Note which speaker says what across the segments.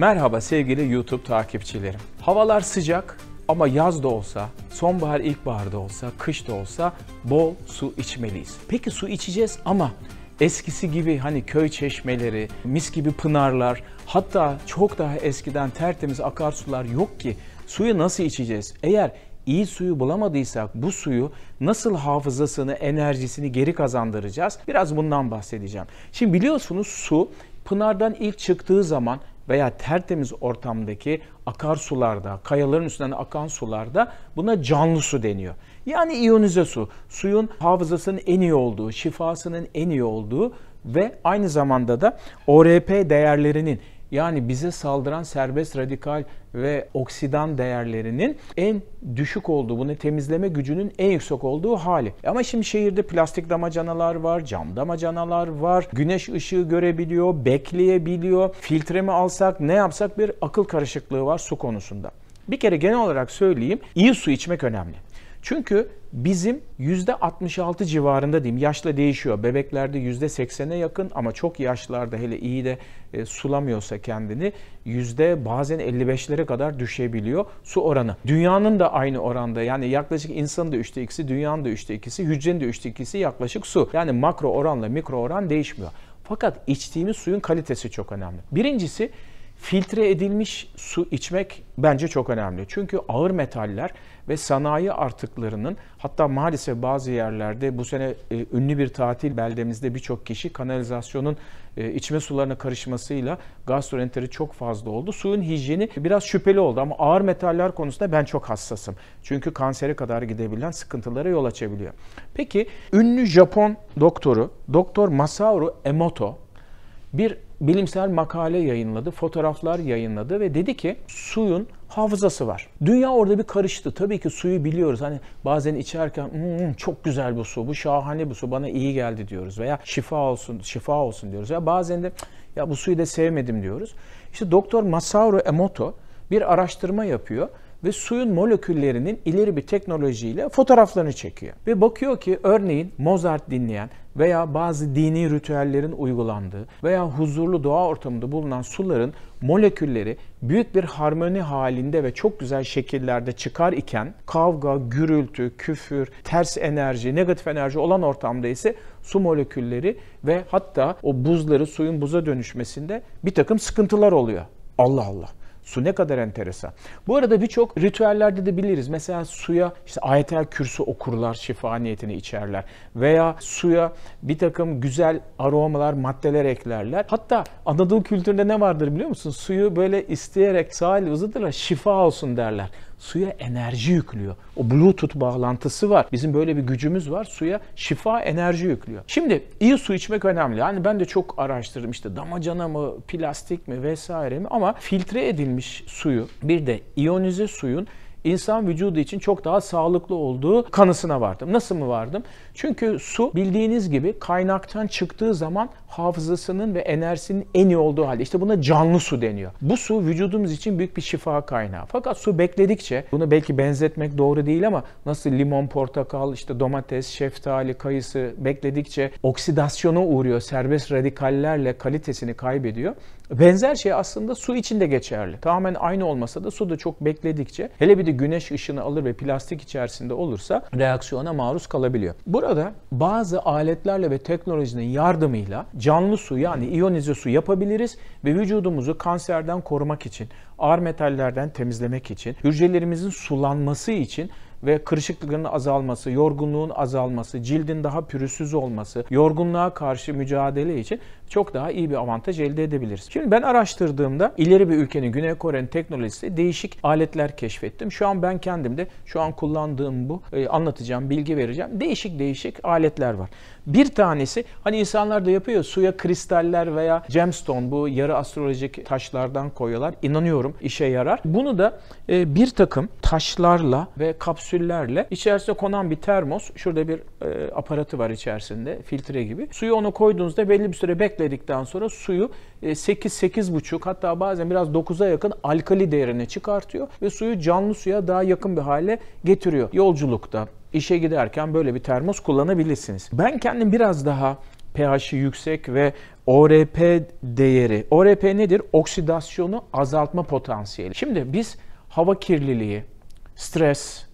Speaker 1: Merhaba sevgili YouTube takipçilerim. Havalar sıcak ama yaz da olsa, sonbahar ilkbahar da olsa, kış da olsa bol su içmeliyiz. Peki su içeceğiz ama eskisi gibi hani köy çeşmeleri, mis gibi pınarlar, hatta çok daha eskiden tertemiz akarsular yok ki. Suyu nasıl içeceğiz? Eğer iyi suyu bulamadıysak bu suyu nasıl hafızasını, enerjisini geri kazandıracağız? Biraz bundan bahsedeceğim. Şimdi biliyorsunuz su pınardan ilk çıktığı zaman veya tertemiz ortamdaki akarsularda, kayaların üstünden akan sularda buna canlı su deniyor. Yani iyonize su, suyun hafızasının en iyi olduğu, şifasının en iyi olduğu ve aynı zamanda da ORP değerlerinin yani bize saldıran serbest radikal ve oksidan değerlerinin en düşük olduğu, bunu temizleme gücünün en yüksek olduğu hali. Ama şimdi şehirde plastik damacanalar var, cam damacanalar var, güneş ışığı görebiliyor, bekleyebiliyor, filtre mi alsak, ne yapsak bir akıl karışıklığı var su konusunda. Bir kere genel olarak söyleyeyim, iyi su içmek önemli. Çünkü bizim %66 civarında diyeyim yaşla değişiyor. Bebeklerde %80'e yakın ama çok yaşlarda hele iyi de e, sulamıyorsa kendini yüzde bazen 55'lere kadar düşebiliyor su oranı. Dünyanın da aynı oranda yani yaklaşık insanın da 3'te 2'si, dünyanın da 3'te 2'si, hücrenin de 3'te 2'si yaklaşık su. Yani makro oranla mikro oran değişmiyor. Fakat içtiğimiz suyun kalitesi çok önemli. Birincisi Filtre edilmiş su içmek bence çok önemli. Çünkü ağır metaller ve sanayi artıklarının hatta maalesef bazı yerlerde bu sene e, ünlü bir tatil beldemizde birçok kişi kanalizasyonun e, içme sularına karışmasıyla gastroenteri çok fazla oldu. Suyun hijyeni biraz şüpheli oldu ama ağır metaller konusunda ben çok hassasım. Çünkü kansere kadar gidebilen sıkıntılara yol açabiliyor. Peki ünlü Japon doktoru Doktor Masaru Emoto bir bilimsel makale yayınladı, fotoğraflar yayınladı ve dedi ki suyun hafızası var. Dünya orada bir karıştı. Tabii ki suyu biliyoruz. Hani bazen içerken hmm, hmm, çok güzel bu su, bu şahane bu su, bana iyi geldi diyoruz veya şifa olsun, şifa olsun diyoruz. Ya bazen de ya bu suyu da sevmedim diyoruz. İşte Doktor Masaru Emoto bir araştırma yapıyor ve suyun moleküllerinin ileri bir teknolojiyle fotoğraflarını çekiyor. Ve bakıyor ki örneğin Mozart dinleyen veya bazı dini ritüellerin uygulandığı veya huzurlu doğa ortamında bulunan suların molekülleri büyük bir harmoni halinde ve çok güzel şekillerde çıkar iken kavga, gürültü, küfür, ters enerji, negatif enerji olan ortamda ise su molekülleri ve hatta o buzları suyun buza dönüşmesinde bir takım sıkıntılar oluyor. Allah Allah. Su ne kadar enteresan. Bu arada birçok ritüellerde de biliriz. Mesela suya işte ayetel kürsü okurlar, şifa niyetini içerler. Veya suya bir takım güzel aromalar, maddeler eklerler. Hatta Anadolu kültüründe ne vardır biliyor musun? Suyu böyle isteyerek sahil uzatırlar, şifa olsun derler suya enerji yüklüyor. O Bluetooth bağlantısı var. Bizim böyle bir gücümüz var. Suya şifa enerji yüklüyor. Şimdi iyi su içmek önemli. Hani ben de çok araştırdım işte damacana mı, plastik mi vesaire mi ama filtre edilmiş suyu bir de iyonize suyun insan vücudu için çok daha sağlıklı olduğu kanısına vardım. Nasıl mı vardım? Çünkü su bildiğiniz gibi kaynaktan çıktığı zaman hafızasının ve enerjisinin en iyi olduğu halde. İşte buna canlı su deniyor. Bu su vücudumuz için büyük bir şifa kaynağı. Fakat su bekledikçe bunu belki benzetmek doğru değil ama nasıl limon, portakal, işte domates, şeftali, kayısı bekledikçe oksidasyona uğruyor. Serbest radikallerle kalitesini kaybediyor. Benzer şey aslında su için de geçerli. Tamamen aynı olmasa da su da çok bekledikçe hele bir de güneş ışını alır ve plastik içerisinde olursa reaksiyona maruz kalabiliyor. Burada bazı aletlerle ve teknolojinin yardımıyla canlı su yani iyonize su yapabiliriz ve vücudumuzu kanserden korumak için, ağır metallerden temizlemek için, hücrelerimizin sulanması için ve kırışıklıkların azalması, yorgunluğun azalması, cildin daha pürüzsüz olması, yorgunluğa karşı mücadele için çok daha iyi bir avantaj elde edebiliriz. Şimdi ben araştırdığımda ileri bir ülkenin Güney Kore'nin teknolojisi değişik aletler keşfettim. Şu an ben kendimde şu an kullandığım bu e, anlatacağım, bilgi vereceğim. Değişik değişik aletler var. Bir tanesi hani insanlar da yapıyor suya kristaller veya gemstone bu yarı astrolojik taşlardan koyuyorlar. İnanıyorum işe yarar. Bunu da e, bir takım taşlarla ve kapsüllerle içerisinde konan bir termos şurada bir e, aparatı var içerisinde filtre gibi. Suyu onu koyduğunuzda belli bir süre bekle bekledikten sonra suyu 8-8,5 e, hatta bazen biraz 9'a yakın alkali değerine çıkartıyor ve suyu canlı suya daha yakın bir hale getiriyor. Yolculukta, işe giderken böyle bir termos kullanabilirsiniz. Ben kendim biraz daha pH'i yüksek ve ORP değeri. ORP nedir? Oksidasyonu azaltma potansiyeli. Şimdi biz hava kirliliği, stres,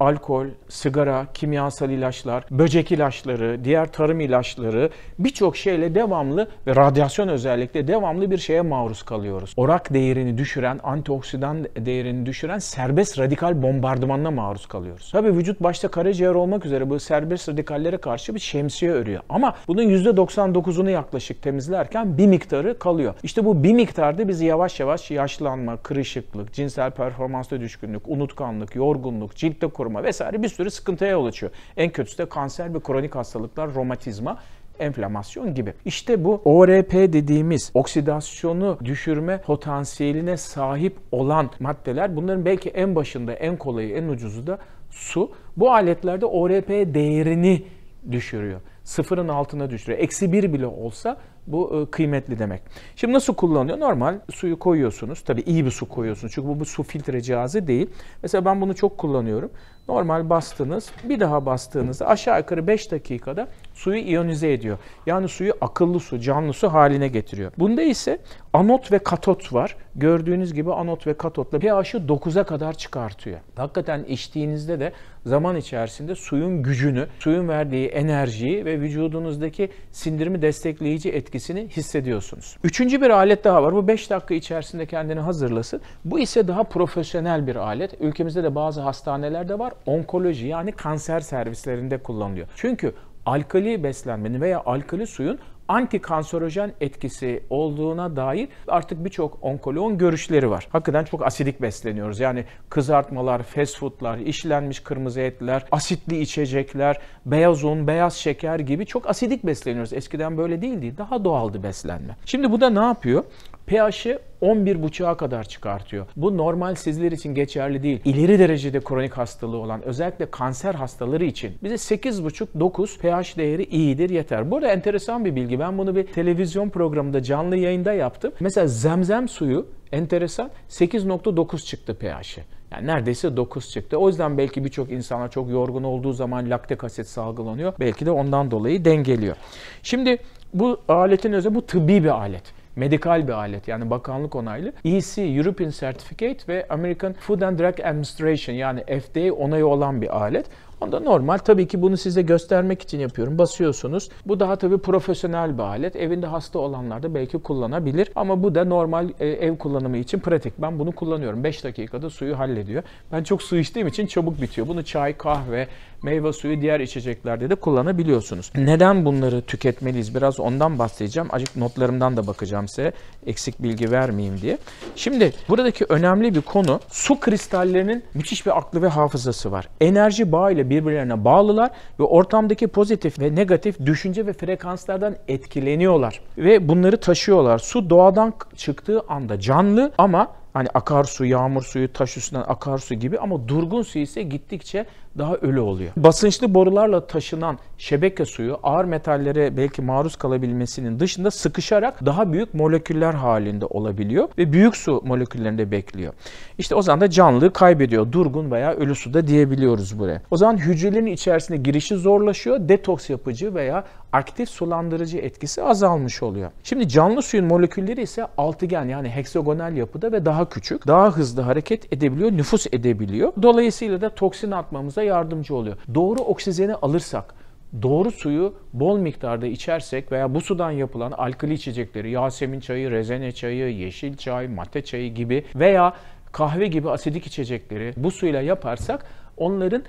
Speaker 1: alkol, sigara, kimyasal ilaçlar, böcek ilaçları, diğer tarım ilaçları birçok şeyle devamlı ve radyasyon özellikle devamlı bir şeye maruz kalıyoruz. Orak değerini düşüren, antioksidan değerini düşüren serbest radikal bombardımanına maruz kalıyoruz. Tabi vücut başta karaciğer olmak üzere bu serbest radikallere karşı bir şemsiye örüyor. Ama bunun %99'unu yaklaşık temizlerken bir miktarı kalıyor. İşte bu bir miktarda bizi yavaş yavaş yaşlanma, kırışıklık, cinsel performansta düşkünlük, unutkanlık, yorgunluk, ciltte kurulanlık, koruma vesaire bir sürü sıkıntıya yol açıyor. En kötüsü de kanser ve kronik hastalıklar, romatizma enflamasyon gibi. İşte bu ORP dediğimiz oksidasyonu düşürme potansiyeline sahip olan maddeler bunların belki en başında en kolayı en ucuzu da su. Bu aletlerde ORP değerini düşürüyor. Sıfırın altına düşürüyor. Eksi bir bile olsa bu e, kıymetli demek. Şimdi nasıl kullanılıyor? Normal suyu koyuyorsunuz. Tabii iyi bir su koyuyorsunuz. Çünkü bu, bu su filtre cihazı değil. Mesela ben bunu çok kullanıyorum. Normal bastınız, bir daha bastığınızda aşağı yukarı 5 dakikada suyu iyonize ediyor. Yani suyu akıllı su, canlı su haline getiriyor. Bunda ise anot ve katot var. Gördüğünüz gibi anot ve katotla pH'ı 9'a kadar çıkartıyor. Hakikaten içtiğinizde de zaman içerisinde suyun gücünü, suyun verdiği enerjiyi ve vücudunuzdaki sindirimi destekleyici etkisini hissediyorsunuz. Üçüncü bir alet daha var. Bu 5 dakika içerisinde kendini hazırlasın. Bu ise daha profesyonel bir alet. Ülkemizde de bazı hastanelerde var onkoloji yani kanser servislerinde kullanılıyor. Çünkü alkali beslenmenin veya alkali suyun antikanserojen etkisi olduğuna dair artık birçok onkoloğun görüşleri var. Hakikaten çok asidik besleniyoruz. Yani kızartmalar, fast foodlar, işlenmiş kırmızı etler, asitli içecekler, beyaz un, beyaz şeker gibi çok asidik besleniyoruz. Eskiden böyle değildi. Daha doğaldı beslenme. Şimdi bu da ne yapıyor? pH'i 11.5'a kadar çıkartıyor. Bu normal sizler için geçerli değil. İleri derecede kronik hastalığı olan özellikle kanser hastaları için bize 8.5-9 pH değeri iyidir yeter. Burada enteresan bir bilgi. Ben bunu bir televizyon programında canlı yayında yaptım. Mesela zemzem suyu enteresan 8.9 çıktı pH'i. Yani neredeyse 9 çıktı. O yüzden belki birçok insana çok yorgun olduğu zaman laktik asit salgılanıyor. Belki de ondan dolayı dengeliyor. Şimdi bu aletin özel bu tıbbi bir alet medikal bir alet yani bakanlık onaylı. EC European Certificate ve American Food and Drug Administration yani FDA onayı olan bir alet onda normal. Tabii ki bunu size göstermek için yapıyorum. Basıyorsunuz. Bu daha tabii profesyonel bir alet. Evinde hasta olanlar da belki kullanabilir. Ama bu da normal e, ev kullanımı için pratik. Ben bunu kullanıyorum. 5 dakikada suyu hallediyor. Ben çok su içtiğim için çabuk bitiyor. Bunu çay, kahve, meyve suyu, diğer içeceklerde de kullanabiliyorsunuz. Neden bunları tüketmeliyiz? Biraz ondan bahsedeceğim. Acık notlarımdan da bakacağım size. Eksik bilgi vermeyeyim diye. Şimdi buradaki önemli bir konu su kristallerinin müthiş bir aklı ve hafızası var. Enerji bağ ile birbirlerine bağlılar ve ortamdaki pozitif ve negatif düşünce ve frekanslardan etkileniyorlar ve bunları taşıyorlar. Su doğadan çıktığı anda canlı ama Hani akarsu, yağmur suyu, taş üstünden akarsu gibi ama durgun su ise gittikçe daha ölü oluyor. Basınçlı borularla taşınan şebeke suyu ağır metallere belki maruz kalabilmesinin dışında sıkışarak daha büyük moleküller halinde olabiliyor ve büyük su moleküllerinde bekliyor. İşte o zaman da canlılığı kaybediyor. Durgun veya ölü su da diyebiliyoruz buraya. O zaman hücrelerin içerisinde girişi zorlaşıyor. Detoks yapıcı veya aktif sulandırıcı etkisi azalmış oluyor. Şimdi canlı suyun molekülleri ise altıgen yani heksagonal yapıda ve daha daha küçük, daha hızlı hareket edebiliyor, nüfus edebiliyor. Dolayısıyla da toksin atmamıza yardımcı oluyor. Doğru oksijeni alırsak, doğru suyu bol miktarda içersek veya bu sudan yapılan alkali içecekleri, yasemin çayı, rezene çayı, yeşil çay, mate çayı gibi veya kahve gibi asidik içecekleri bu suyla yaparsak onların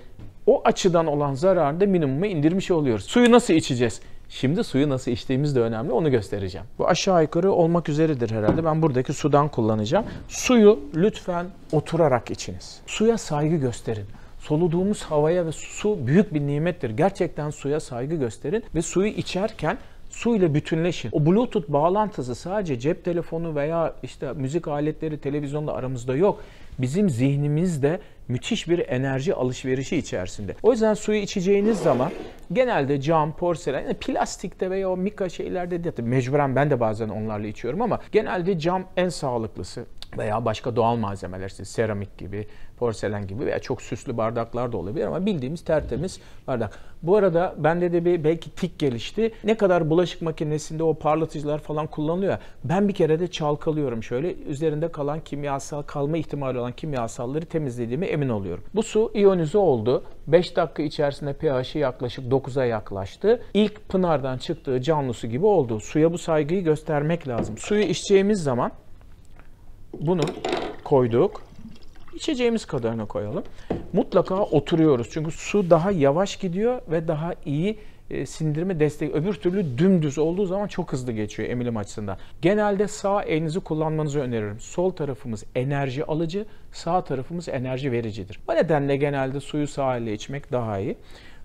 Speaker 1: o açıdan olan zararını da minimuma indirmiş oluyoruz. Suyu nasıl içeceğiz? Şimdi suyu nasıl içtiğimiz de önemli onu göstereceğim. Bu aşağı yukarı olmak üzeredir herhalde. Ben buradaki sudan kullanacağım. Suyu lütfen oturarak içiniz. Suya saygı gösterin. Soluduğumuz havaya ve su büyük bir nimettir. Gerçekten suya saygı gösterin ve suyu içerken su ile bütünleşin. O Bluetooth bağlantısı sadece cep telefonu veya işte müzik aletleri televizyonla aramızda yok. Bizim zihnimizde müthiş bir enerji alışverişi içerisinde. O yüzden suyu içeceğiniz zaman genelde cam, porselen, yani plastikte veya o mika şeylerde de mecburen ben de bazen onlarla içiyorum ama genelde cam en sağlıklısı veya başka doğal malzemeler işte seramik gibi, porselen gibi veya çok süslü bardaklar da olabilir ama bildiğimiz tertemiz bardak. Bu arada bende de bir belki tik gelişti. Ne kadar bulaşık makinesinde o parlatıcılar falan kullanılıyor. Ben bir kere de çalkalıyorum şöyle üzerinde kalan kimyasal kalma ihtimali olan kimyasalları temizlediğimi emin oluyorum. Bu su iyonize oldu. 5 dakika içerisinde pH'i yaklaşık 9'a yaklaştı. İlk pınardan çıktığı canlısı gibi oldu. Suya bu saygıyı göstermek lazım. Suyu içeceğimiz zaman bunu koyduk. İçeceğimiz kadarını koyalım. Mutlaka oturuyoruz. Çünkü su daha yavaş gidiyor ve daha iyi e, sindirimi destek. Öbür türlü dümdüz olduğu zaman çok hızlı geçiyor emilim açısından. Genelde sağ elinizi kullanmanızı öneririm. Sol tarafımız enerji alıcı, sağ tarafımız enerji vericidir. Bu nedenle genelde suyu sağ elle içmek daha iyi.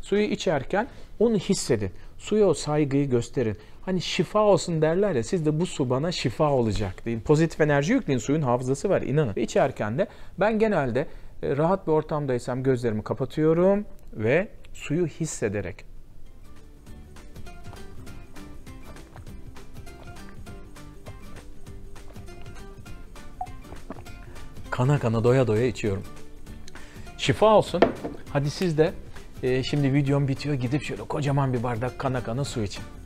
Speaker 1: Suyu içerken onu hissedin. Suya o saygıyı gösterin. Hani şifa olsun derler ya siz de bu su bana şifa olacak deyin. Pozitif enerji yükleyin suyun hafızası var inanın. İçerken de ben genelde e, rahat bir ortamdaysam gözlerimi kapatıyorum ve suyu hissederek kana kana doya doya içiyorum. Şifa olsun. Hadi siz de e, şimdi videom bitiyor gidip şöyle kocaman bir bardak kana kana su için.